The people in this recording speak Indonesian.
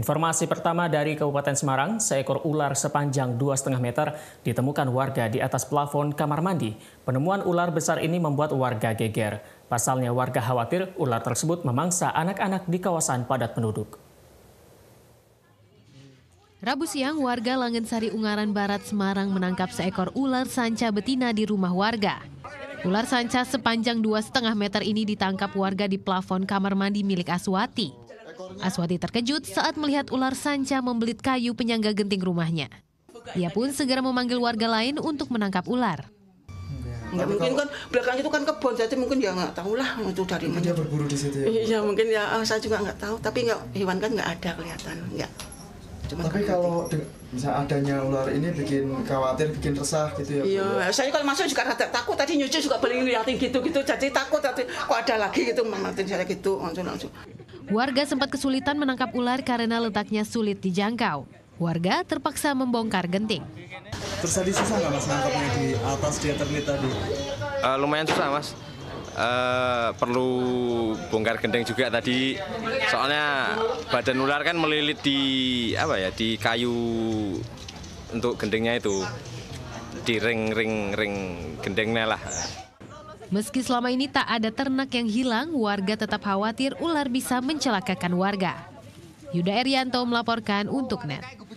Informasi pertama dari Kabupaten Semarang, seekor ular sepanjang 2,5 meter ditemukan warga di atas plafon kamar mandi. Penemuan ular besar ini membuat warga geger. Pasalnya warga khawatir ular tersebut memangsa anak-anak di kawasan padat penduduk. Rabu siang, warga Langensari Ungaran Barat Semarang menangkap seekor ular sanca betina di rumah warga. Ular sanca sepanjang 2,5 meter ini ditangkap warga di plafon kamar mandi milik Aswati. Aswati terkejut iya. saat melihat ular sanca membelit kayu penyangga genting rumahnya. Ia pun segera memanggil warga lain untuk menangkap ular. Enggak mungkin kan belakang itu kan kebun jadi mungkin ya nggak tahu lah itu dari mungkin dia berburu di situ ya. Iya mungkin ya eh, saya juga nggak tahu tapi nggak hewan kan nggak ada kelihatan nggak. Cuma tapi kalau bisa adanya ular ini bikin khawatir, bikin resah gitu ya. Iya, ya. saya kalau masuk juga rada takut tadi nyuci juga beli ngeliatin gitu-gitu jadi takut tadi kok ada lagi gitu mamatin saya gitu langsung langsung. Warga sempat kesulitan menangkap ular karena letaknya sulit dijangkau. Warga terpaksa membongkar genting. Terus tadi susah nggak mas nangkapnya di atas dia termit tadi? Uh, lumayan susah mas. Uh, perlu bongkar genteng juga tadi soalnya badan ular kan melilit di apa ya di kayu untuk gendengnya itu di ring ring ring gendengnya lah Meski selama ini tak ada ternak yang hilang, warga tetap khawatir ular bisa mencelakakan warga. Yuda Erianto melaporkan untuk NET.